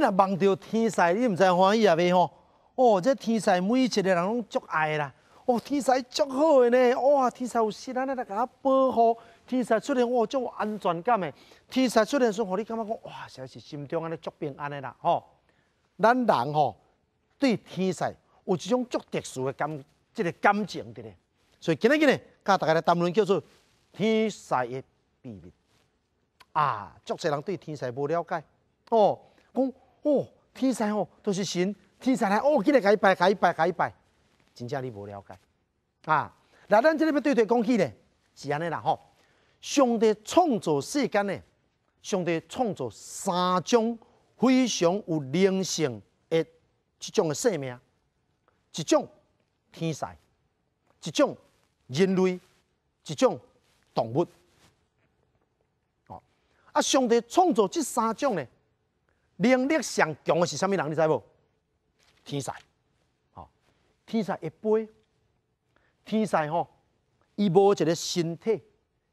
若望到天灾，你毋知欢喜啊？未哦，哦，这天灾每一日人拢足爱啦。哦，天灾足好个呢。哇，天灾有时尼来甲我保护。天灾出现，足有安全感诶。天灾出现，时，何你感觉讲，哇，实在是心中安尼足平安嘅啦。吼，咱人吼对天灾有一种足特殊的感，即个感情伫咧。所以今日今日，甲大家来谈论叫做天灾嘅秘密。啊，足侪人对天灾无了解。哦，讲。哦，天神哦，都是神，天神来哦，起来给伊拜，给伊拜，给伊拜，真正你无了解啊。那咱这里要对对讲起呢，是安尼啦吼。上帝创造世间呢，上帝创造三种非常有灵性诶一种诶生命，一种天神，一种人类，一种动物。哦，啊，上帝创造这三种呢？能力上强的是啥物人？你知无？天煞，哦，天才一跛，天才吼，伊无一个身体，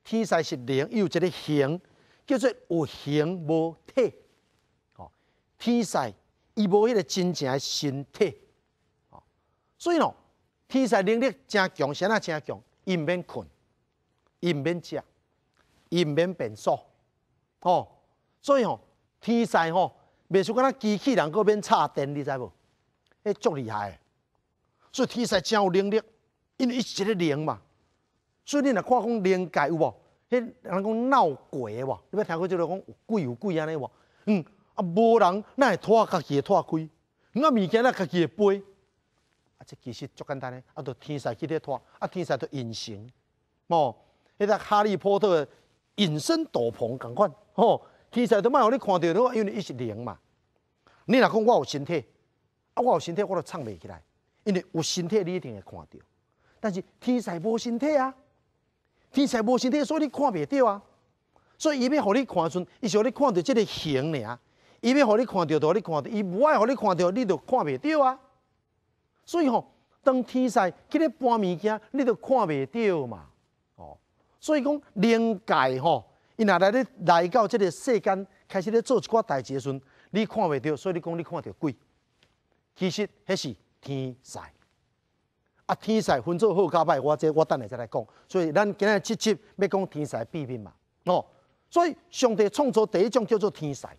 天才是灵，伊有一个形，叫做有形无体，哦，天才伊无迄个真正诶身体，哦，所以咯，天才能力诚强，啥啊诚强，伊毋免困，伊毋免食，伊毋免病少，哦，所以吼，天才吼。变出嗰个机器人，搁免插电，你知无？迄足厉害！所以天神真有能力，因为伊一咧灵嘛。所以你若看讲灵界有无？迄人讲闹鬼无？你要听过即落讲有鬼有鬼安尼无？嗯，啊，无人，那会拖家己会拖开，你物件家己会飞。啊，这其实足简单嘞，啊，著天神去咧拖，啊，天神著隐形，哦，迄个哈利波特隐身斗篷共款，吼。天才都卖互你看到，因为伊是灵嘛。你若讲我有身体，啊，我有身体我都唱袂起来，因为有身体你一定会看到。但是天才无身体啊，天才无身体，所以你看袂到啊。所以伊要互你看到，伊想互你看到即个形呢。伊要互你看到，都你看到。伊无爱互你看到，你就看袂到啊。所以吼，当天才去咧搬物件，你都看袂到嘛。哦，所以讲灵界吼。伊若来咧，来到即个世间开始咧做一寡代志的时阵，你看袂到，所以你讲你看到鬼，其实迄是天灾。啊，天灾分作好甲歹，我这我等下再来讲。所以咱今日直接要讲天灾弊病嘛，哦。所以上帝创造第一种叫做天灾。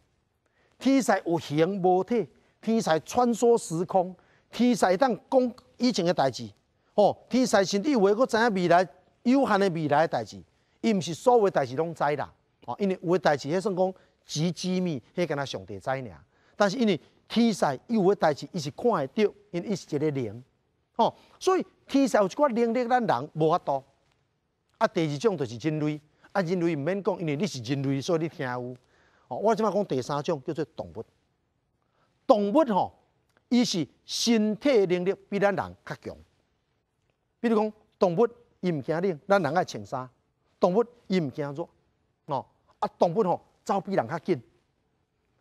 天灾有形无体，天灾穿梭时空，天灾当讲以前的代志，哦，天灾甚至有诶，佫知影未来有限的未来代志。伊毋是所有代志拢知啦，哦，因为有诶代志，迄算讲极机密，迄敢若上帝知尔。但是因为天神伊有诶代志，伊是看会着，因为伊是一个灵，哦，所以天神有一寡灵力，咱人无法度。啊，第二种就是人类，啊，人类毋免讲，因为你是人类，所以你听有。哦，我即摆讲第三种叫做动物，动物吼，伊是身体能力比咱人较强。比如讲动物，伊毋惊冷，咱人爱穿衫。动物伊毋惊热，喏，啊，动物吼走比人较紧，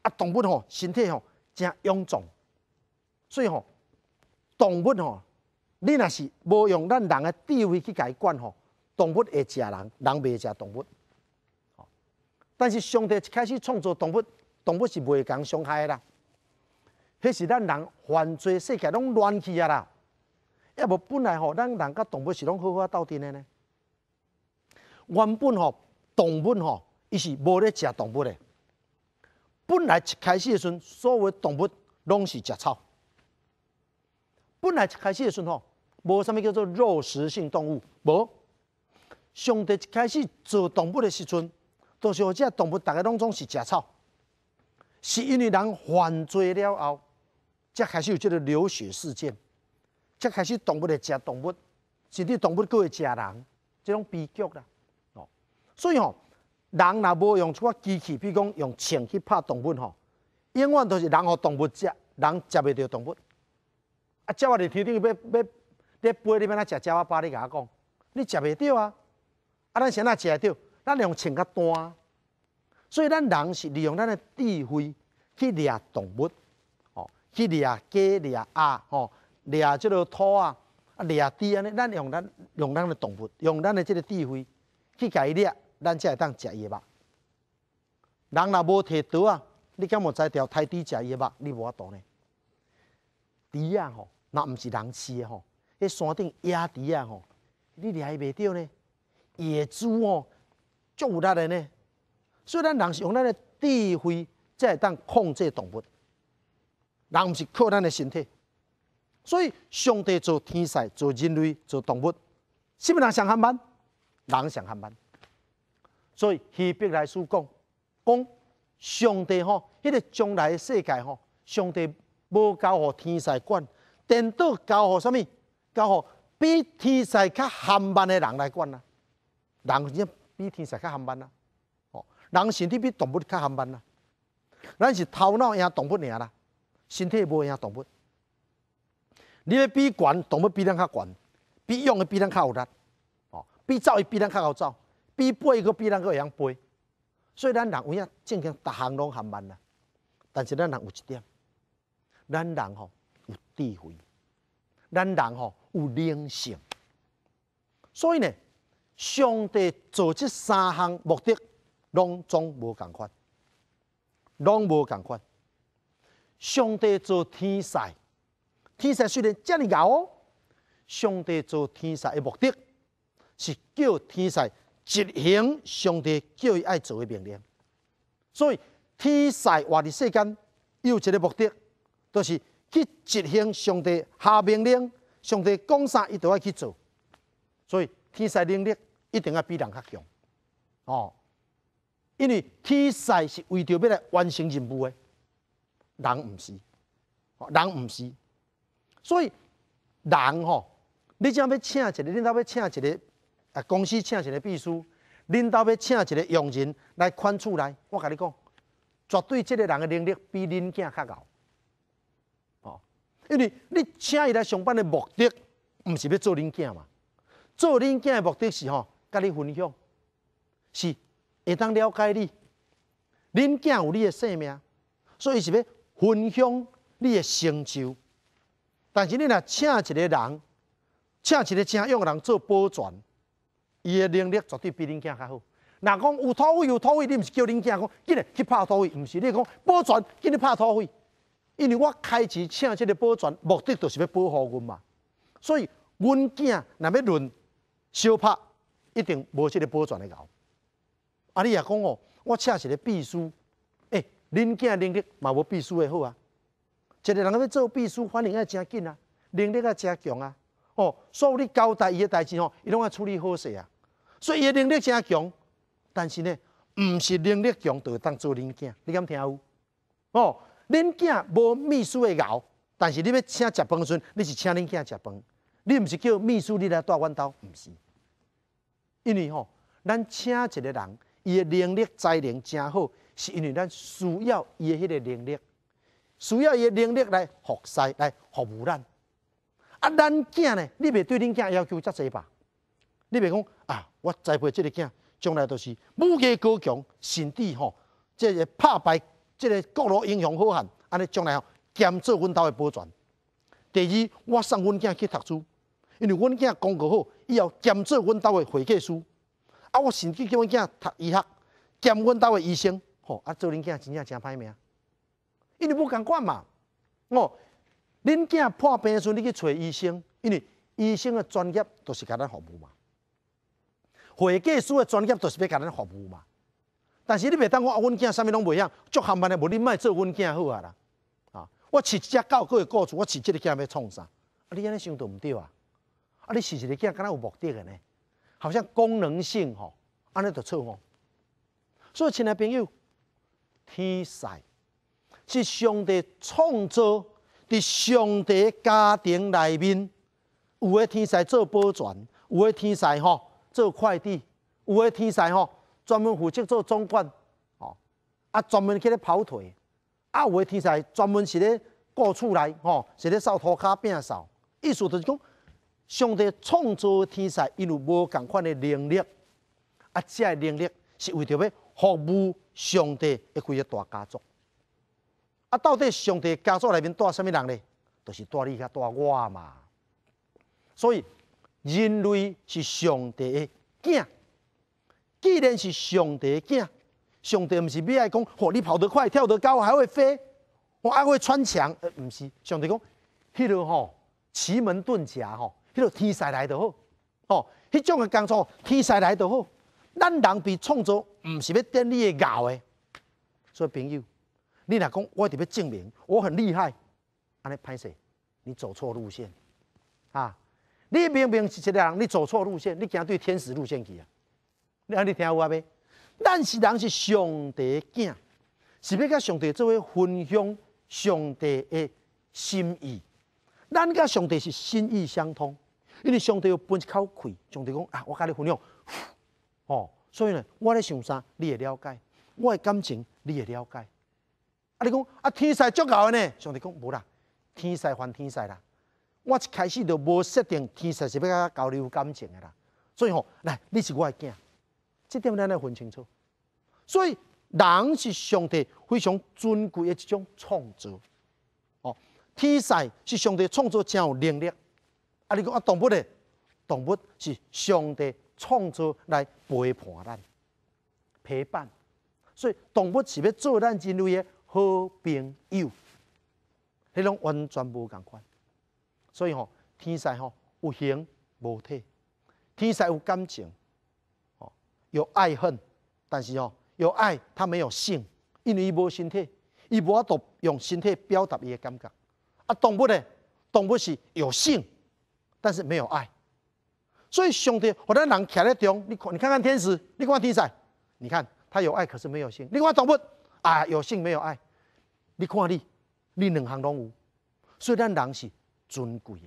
啊，动物吼身体吼正臃肿，所以吼动物吼你若是无用咱人的智慧去解管吼，动物会食人，人未食动物，吼，但是上帝一开始创造动物，动物是未共伤害的啦，迄是咱人犯罪世界拢乱去啊啦，要无本来吼咱人甲动物是拢好好斗阵的呢？原本吼，动物吼，伊是无咧食动物的。本来一开始的时阵，所有动物拢是食草。本来一开始的时阵吼，无啥物叫做肉食性动物，无。上帝一开始做动物的时阵，都是只动物逐个拢总是食草，是因为人犯罪了后，才开始有即个流血事件，才开始动物来食动物，是至动物佫会食人，即种悲剧啦。所以吼，人若无用即款机器，比如讲用枪去拍动物吼，永远都是人互动物食，人食袂着动物。啊，鸟我你天顶要要飞，你里面食，鸟我巴？你甲我讲，你食袂着啊。啊，咱先哪食得到，咱用枪较单。所以咱人是利用咱的智慧去掠动物，吼，去掠鸡、掠鸭，吼，掠即落兔啊，啊，掠猪安尼，咱用咱用咱的动物，用咱的即个智慧去解掠。咱才会当食鱼肉，人若无摕刀啊，你讲莫在条太低食鱼肉，你无法度呢。猪啊吼，那毋是人饲的吼，迄山顶野猪啊吼，你掠未到呢？野猪吼，足有力的呢。所以，咱人是用咱的智慧，才会当控制动物。人毋是靠咱的身体。所以，上帝做天使、做人类，做动物，什么人上憨慢？人上憨慢。所以希伯来书讲，讲上帝吼，迄个将来的世界吼，上帝无交互天在管，颠倒交互什物？交互比天在较含万的人来管啊，人怎比天在较含万啊，哦，人身体比动物较含万啊，咱是头脑赢动物赢啦，身体无赢动物。你要比管，动物比咱较悬，比用，比咱较有力，哦，比诶比咱较好走。比背一个比狼个晓背。所以咱人有影正经，逐项拢含慢啦。但是咱人有一点，咱人吼有智慧，咱人吼有灵性，所以呢，上帝做即三项目的，拢总无共款，拢无共款。上帝做天使，天使虽然遮尔搞，哦，上帝做天使的目的是叫天使执行上帝叫伊爱做诶命令，所以天使活伫世间有一个目的，就是去执行上帝下命令。上帝讲啥伊都要去做，所以天使能力一定要比人较强。哦，因为天使是为着要来完成任务诶，人毋是，人毋是，所以人吼，你只要要请一个，你若要请一个。啊！公司请一个秘书，领导要请一个佣人来款厝内。我甲你讲，绝对即个人的能力比恁囝较牛。哦，因为你请伊来上班的目的，毋是要做恁囝嘛？做恁囝的目的是吼，甲你分享，是会当了解你。恁囝有你的性命，所以是欲分享你的成就。但是你若请一个人，请一个请用的人做保全。伊诶能力绝对比恁囝较好。若讲有土匪有土匪，你毋是叫恁囝讲，紧日去拍土匪，毋是，你讲保全紧日拍土匪。因为我开始请即个保全，目的就是要保护阮嘛。所以，阮囝若要论相拍，一定无即个保全来搞。啊，你若讲哦，我请一个秘书，诶。恁囝能力嘛无秘书诶。好啊。一个人要做秘书，反应也诚紧啊，能力也诚强啊。哦，所以你交代伊诶代志哦，伊拢啊处理好势啊，所以伊诶能力真强。但是呢，毋是能力强就当做恁囝，你敢听有？哦，恁囝无秘书会熬，但是你要请食饭时，阵，你是请恁囝食饭，你毋是叫秘书你来带阮兜，毋是。因为吼，咱请一个人，伊诶能力才能真好，是因为咱需要伊迄个能力，需要伊能力来服侍，来服务咱。啊，咱囝呢？你袂对恁囝要求遮济吧？你袂讲啊，我栽培即个囝将来都是武艺高强，甚至吼，即个拍败即个各路英雄好汉，安尼将来吼兼做阮兜的保全。第二，我送阮囝去读书，因为阮囝功课好，以后兼做阮兜的会计师。啊，我甚至叫阮囝读医学，兼阮兜的医生，吼啊，做恁囝真正诚歹命，因为无强光嘛，哦。恁囝破病时，你去找医生，因为医生的专业都是给咱服务嘛。会计师的专业都是要给咱服务嘛。但是你袂当我阿囝，啥物拢袂晓，足含慢班无你卖做阮囝好啊啦。啊，我饲一只狗，会顾处我饲即个囝要创啥？你安尼想都毋对啊！啊，你饲一个囝敢若有目的的呢？好像功能性吼，安尼就错哦。所以，亲爱朋友，天赛是上帝创造。伫上帝家庭内面，有诶天才做保全，有诶天才吼做快递，有诶天才吼专门负责做总管，吼啊专门去咧跑腿，啊有诶天才专门是咧过厝内吼，是咧扫涂骹变扫，意思就是讲，上帝创造天才因有无共款诶能力，啊，即个能力是为着要服务上帝一开个大家族。啊，到底上帝家族内面带什么人呢？就是带你、带我嘛。所以人类是上帝的囝。既然是上帝的囝，上帝毋是要爱讲，我你跑得快、跳得高，还会飞，我还会穿墙。毋是上帝讲，迄个吼奇门遁甲吼，迄个天使来就好。哦，迄种的工作，天使来就好。咱人被创造毋是要等你嘅硬嘅，做朋友。你若讲，我特别证明我很厉害，安尼歹势，你走错路线，啊！你明明是一个人，你走错路线，你行对天使路线去啊！你听我未？咱是人，是上帝囝，是要甲上帝作为分享上帝的心意。咱甲上帝是心意相通，因为上帝有分一口气，上帝讲啊，我甲你分享，哦，所以呢，我咧想啥，你会了解；我的感情，你会了解。啊！你讲啊，天才足够嘅呢？上帝讲无啦，天才还天才啦。我一开始就无设定天才是要甲交流感情诶啦。所以吼，来，你是我囝，这点咱要分清楚。所以人是上帝非常尊贵诶一种创造。哦，天才是上帝创造，真有能力。啊！你讲啊，动物诶动物是上帝创造来陪伴咱、陪伴。所以动物是要做咱人类诶。好朋友，迄拢完全无共款。所以吼，天使吼有形无体，天使有感情，哦，有爱恨，但是吼有爱他没有性，因为伊无身体，伊无法度用身体表达伊的感觉。啊，动物咧，动物是有性，但是没有爱。所以上帝我咱人站咧中，你你看看天使，你看看天使，你看他有爱可是没有性，你看看动物。啊，有性没有爱，你看你，你两行拢有。所以咱人是尊贵的，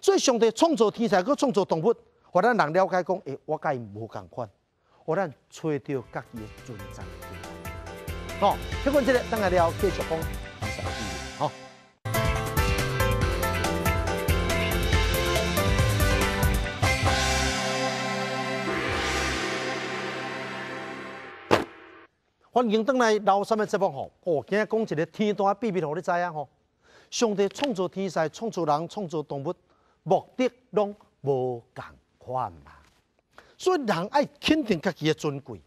所以上帝创造天才，搁创造动物，让咱人了解讲，诶，我甲伊无共款，我咱找到家己的存在地位。好，今个等咱来了继续讲，好。欢迎登来，老三的节目吼。哦，今日讲一个天大啊，秘密，互你知影吼。上帝创造天、世、创造人、创造动物，目的拢无共款嘛。所以人爱肯定家己的尊贵，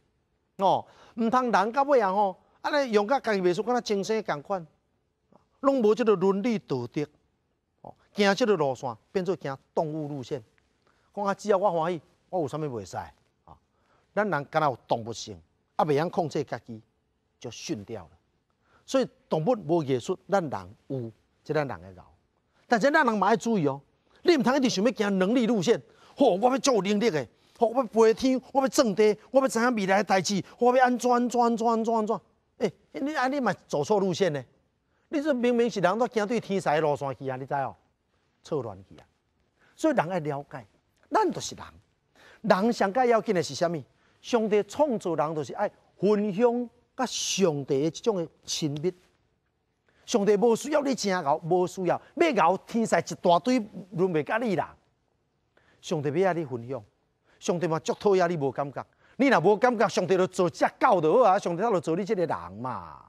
哦，毋通人甲尾啊吼，安尼用甲家己未输，敢若精神共款，拢无即个伦理道德，哦，行即个路线变做行动物路线，讲啊，只要我欢喜，我有啥物袂使啊？咱人敢若有动物性？啊，未晓控制家己，就驯掉了。所以动物无艺术，咱人有，即咱人会牛。但是咱人嘛爱注意哦，你毋通一直想要行能力路线，吼，我要做有能力诶，吼，我要飞天，我要种地，我要知影未来诶代志，我要安怎安怎安怎安怎安怎？诶，你安尼嘛走错路线呢？你这明明是人都行对天才路线去啊，你知哦？错乱去啊！所以人爱了解，咱都是人，人上界要紧的是虾米？上帝创造人就是爱分享甲上帝诶一种诶亲密。上帝无需要你真贤，无需要，要贤天在一大堆轮未甲你啦。上帝要啊你分享，上帝嘛足讨厌你无感觉，你若无感觉，上帝就做只狗就好啊，上帝就做你即个人嘛。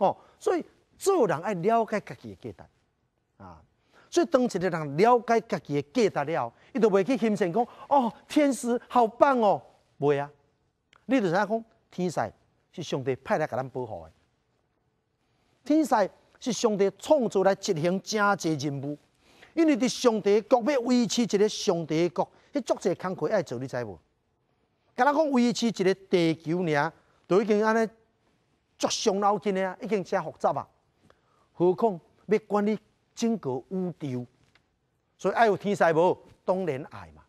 哦，所以做人爱了解家己诶价值，啊，所以当一个人了解家己诶价值了伊就袂去欣羡讲哦，天使好棒哦，袂啊。你就影讲，天赛是上帝派来甲咱保护诶。天赛是上帝创造来执行真侪任务，因为伫上帝国要维持一个上帝国，迄作济工课爱做，你知无？甲咱讲维持一个地球尔，著已经安尼足伤脑筋诶，已经真复杂啊，何况要管理整个宇宙，所以爱有天赛无？当然爱嘛。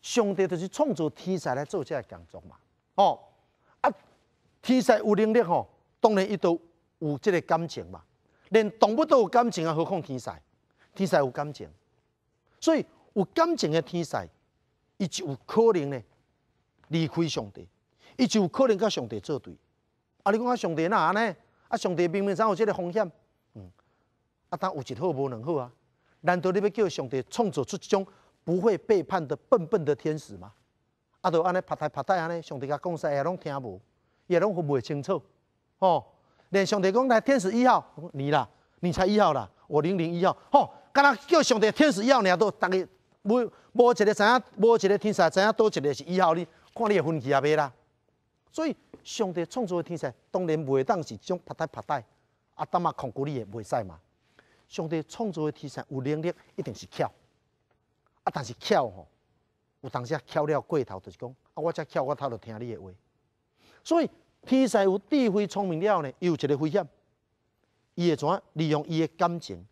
上帝就是创造天赛来做这个工作嘛。哦，啊，天才有能力吼，当然伊都有即个感情嘛，连动物都有感情啊，何况天才？天才有感情，所以有感情的天才伊就有可能呢离开上帝，伊就有可能甲上帝作对。啊，你讲啊，上帝哪呢？啊，上帝明明怎有即个风险？嗯，啊，但有一好无两好啊，难道你要叫上帝创造出一种不会背叛的笨笨的天使吗？啊，就安尼拍台拍台安尼，上帝甲讲啥，下拢听无，也拢分袂清楚，吼！连上帝讲来天使一号，二啦，二才一号啦，我零零一号，吼！敢若叫上帝天使一号，你都逐个无无一个知影，无一个天使知影，倒一个是一号哩，看你的运气也袂啦。所以上帝创造的天使，当然袂当是种拍台拍台，啊，淡嘛控股你也袂使嘛。上帝创造的天使有能力，一定是巧，啊，但是巧吼。有当时敲了过头，就是讲啊，我再敲，我头就听你的话。所以，天才有智慧、聪明了后呢，又一个危险，伊会怎利用伊的感情，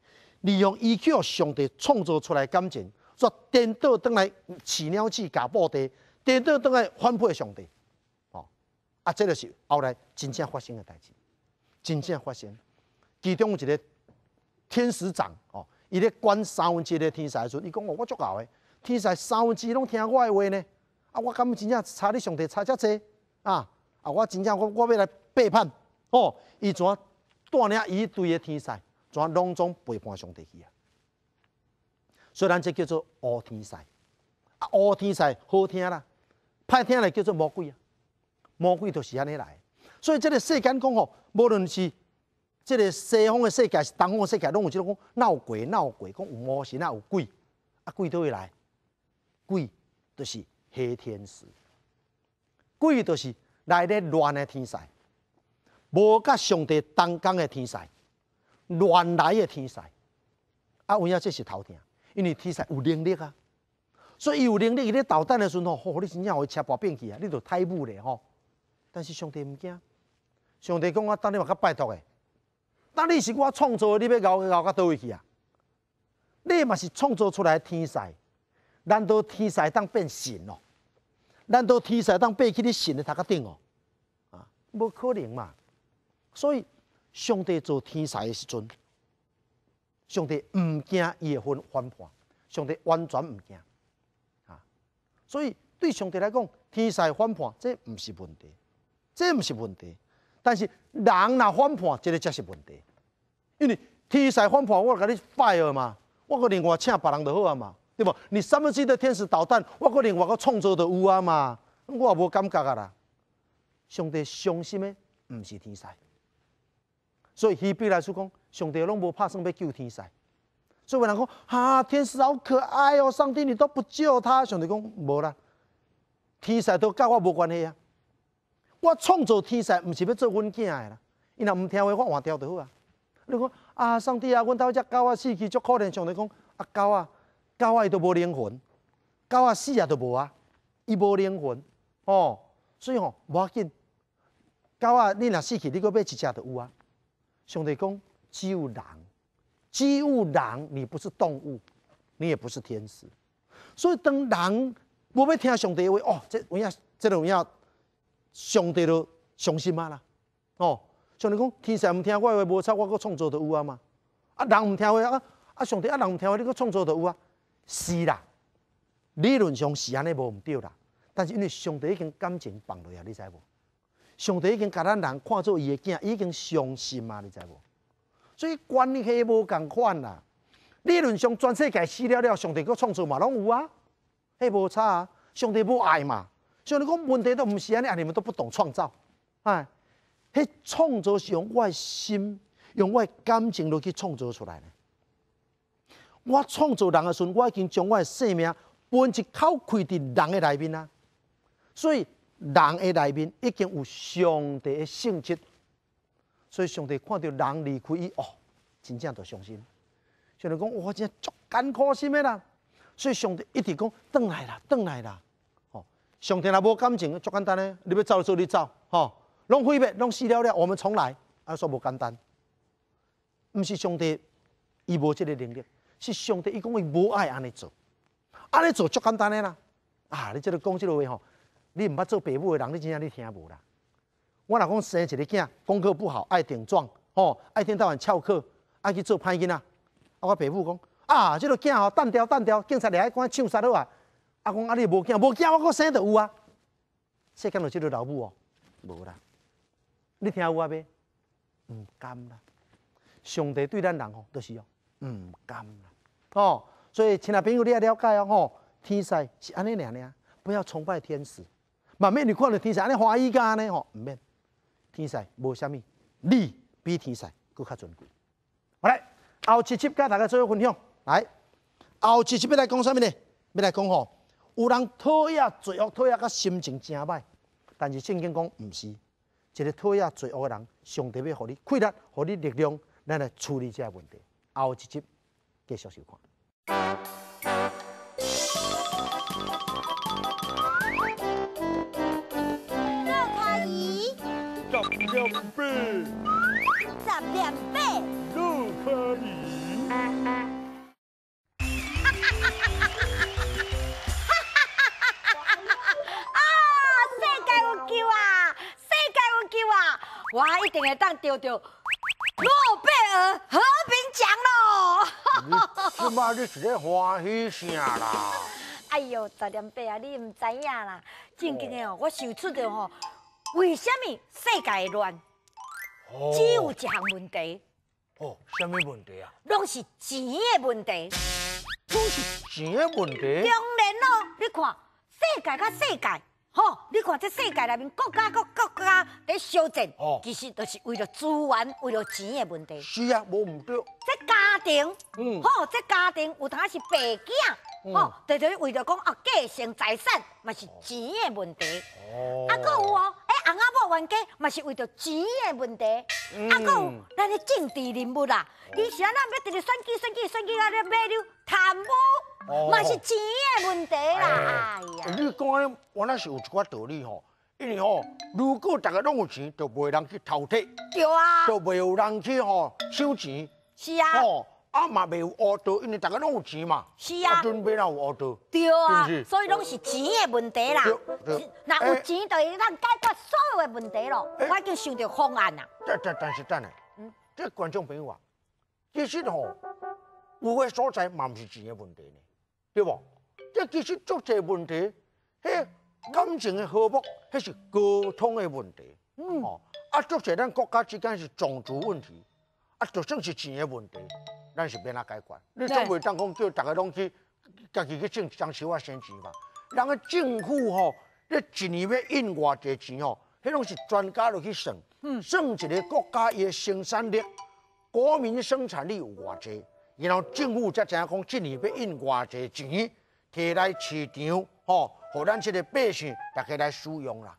利用伊去上帝创造出来感情，说颠倒，倒来饲鸟鼠、搞布袋，颠倒，倒来反叛上帝。哦，啊，这就是后来真正发生的代志，真正发生。其中有一个天使长，哦，伊咧管三分之一的天使阵，伊讲我我足牛诶。天才三分之一拢听我的话呢，啊！我感觉真正差你上帝差遮济啊！啊！我真正我我要来背叛哦！伊怎带领伊队的天师怎拢总背叛上帝去啊？虽然这叫做乌天才，啊，乌天才好听啦，歹听来叫做魔鬼啊！魔鬼就是安尼来，所以这个世间讲吼，无论是这个西方的世界，东方的世界，拢有即种讲闹鬼、闹鬼，讲有魔神啊，有鬼啊，鬼都会来。鬼就是黑天使，鬼就是来咧乱的天使，无甲上帝同工的天使，乱来的天使。啊，有影即是头疼，因为天使有能力啊，所以有能力，伊咧导弹的时阵吼，你真正会车跋兵器啊，你著太武咧吼。但是上帝毋惊，上帝讲我当你嘛甲拜托诶，当你是我创造，你要熬熬到倒位去啊？你嘛是创造出来天使。难道天神当变神咯？难道天神当爬起你神的头壳顶哦？啊，无可能嘛！所以上帝做天神的时阵，上帝毋惊夜昏反叛，上帝完全毋惊啊！所以对上帝来讲，天神反叛这毋是问题，这毋是问题。但是人若反叛，这个才是问题。因为天神反叛，我甲你 fire 嘛，我阁另外请别人就好啊嘛。对不？你三分之一的天使导弹，我可能我个创造的有啊嘛。我也无感觉啊啦。上帝相信的毋是天使。所以希伯来说讲，上帝拢无拍算要救天使。所以有人讲啊，天使好可爱哦，上帝你都不救他。上帝讲无啦，天使都甲我无关系啊。我创造天使毋是要做阮囝的啦。伊若毋听话，我换掉就好啊。你讲啊，上帝啊，我到只狗啊死去，足可怜。上帝讲啊狗啊。狗啊，伊都无灵魂，狗啊死啊都无啊，伊无灵魂哦。所以吼，无要紧。狗啊，你若死去，你个要一只都有啊。上帝讲，只有人，只有人，你不是动物，你也不是天使。所以当人无要听上帝话哦。这有影，这有影，上帝都相信啊啦。哦，上帝讲，天下毋听我话，无差，我个创造都有啊嘛。啊，人毋听话啊，啊，上帝啊，人毋听话，你个创造都有啊。是啦，理论上是安尼，无毋对啦。但是因为上帝已经感情放落来，你知无？上帝已经甲咱人看做伊诶囝，已经相信啊，你知无？所以关系无共款啦。理论上全世界死了了，上帝佫创造嘛拢有啊，迄无差啊。上帝无爱嘛，上帝讲问题都毋是安尼，你们都不懂创造。哎，迄创造是用我的心，用我感情落去创造出来。我创造人的时候，我已经将我的生命分一口开在人的里面啊，所以人的里面已经有上帝的性质，所以上帝看到人离开伊哦，真正就伤心，上帝讲，我真足艰苦心的啦，所以上帝一直讲，回来啦，回来啦，哦，上帝若无感情，足简单嘞，你要走就你走，吼，拢毁灭，弄死了了，我们重来，啊，说无简单，毋是上帝，伊无这个能力。是上帝，伊讲伊无爱安尼做，安尼做足简单诶啦。啊，你即个讲即个话吼，你毋捌做父母诶人，你真正你听无啦。我若讲生一个囝，功课不好，爱顶撞，吼，爱天到晚翘课，爱去做歹囝仔，啊，我父母讲，啊，即个囝吼，单调单调，警察来，管讲枪杀你话。啊，讲啊你无囝，无囝，我个生就有啊。细囝若即个老母哦，无啦。你听有啊未？毋甘啦。上帝对咱人吼，都是要毋甘。哦，所以请爱朋友，你要了解哦。天使是安尼两样，不要崇拜天使。万面你看到天使安尼怀疑干呢？吼，唔免。天使无虾米，你比天使佫较贵。好来，后吉集甲大家做一个分享。来，后吉集要来讲虾米呢？要来讲吼，有人讨厌罪恶，讨厌到心情真歹，但是圣经讲毋是，一个讨厌罪恶的人，上帝要互你快乐，互你力量，咱来处理个问题。后一集继续收看。六趴二，十我一定会当钓到诺贝尔和平奖喽！起码你是咧欢喜声啦！哎呦，十点半啊，你唔知影啦！正经的哦，我想出的吼，为什么世界乱？只有一项问题。哦，什么问题啊？拢是钱的问题。拢是钱的问题。当然咯，你看，世界甲世界。吼，你看这世界内面国家各国家在修正，其实都是为了资源、为了钱的问题。是啊，无毋对。这家庭，嗯，吼，这家庭有通是败家，吼，就为着讲啊继承财产，嘛是钱的问题。哦，啊，够唔？阿阿某冤家，嘛是为着钱的问题。啊，搁有咱的政治人物啦，以前咱不一直算计算计算计，阿咧买了贪污，嘛是钱的问题啦。哎呀，你讲安，原来是有一寡道理吼，因为吼，如果大家拢有钱，就袂人去偷窃，对啊，就袂有人去吼收钱，是啊，哦。啊嘛未有恶道，因为大家拢有钱嘛。是啊，准备人有额度对啊，所以拢是钱的问题啦。那有钱就会咱解决所有的问题咯。我已经想到方案啦。但但但是等下，嗯，即观众朋友啊，其实吼，有些所在嘛毋是钱的问题呢，对不？即其实足侪问题，嘿，感情的和睦，迄是沟通的问题。嗯。哦，啊足侪咱国家之间是种族问题，啊就算是钱的问题。咱是免哪解决？你总未当讲叫大家拢去，家己去种，种树啊，省钱嘛。人个政府吼，你一年要印偌侪钱吼，迄拢是专家落去算，算一个国家伊个生产力，国民生产力有偌侪，然后政府才影讲一年要印偌侪钱，摕来市场吼，给咱即个百姓大家来使用啦。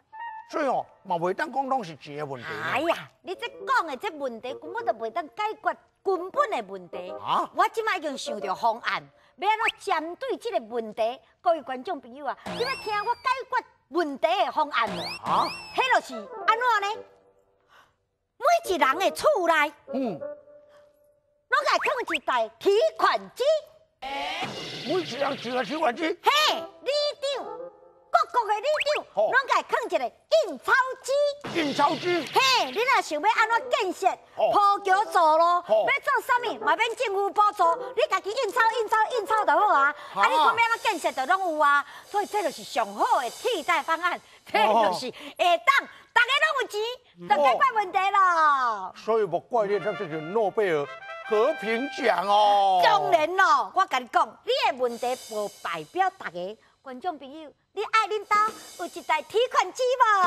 所以吼，嘛未当讲拢是钱的问题。哎呀，你这讲的这问题根本就未当解决。根本的问题，我即卖已经想到方案，要安怎针对这个问题？各位观众朋友啊，你要听我解决问题的方案啊，迄就是安怎呢？每一人的厝内，嗯，我甲放一台提款机。每一人一台提款机。嘿，你。国嘅领袖，拢家藏一个印钞机。印钞机，嘿，你若想要安怎建设，铺桥造路，要做啥物，嘛免政府补助，你家己印钞、印钞、印钞就好啊。啊，你讲咩安建设就拢有啊。所以这就是上好的替代方案，这就是会当，大家拢有钱，大家怪问题咯。所以莫怪你，这就是诺贝尔和平奖哦。当然咯，我跟你讲，你的问题不代表大家观众朋友。你爱恁兜有一台提款机无？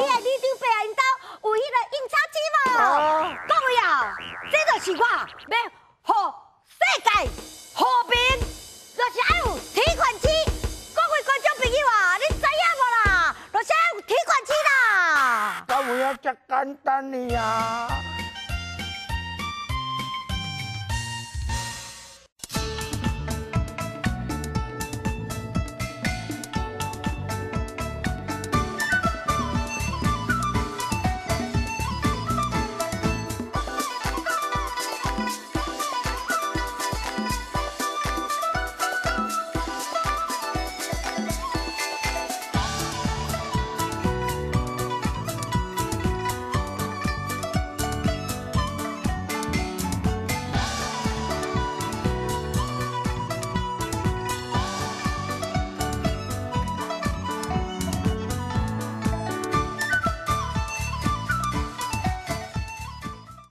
你爱恁厝背恁兜有迄个印钞机无？各位啊，这就是我要和世界和平，就是爱有提款机。各位观众朋友，啊，你知影无啦？就是有提款机啦。位要这简单哩啊！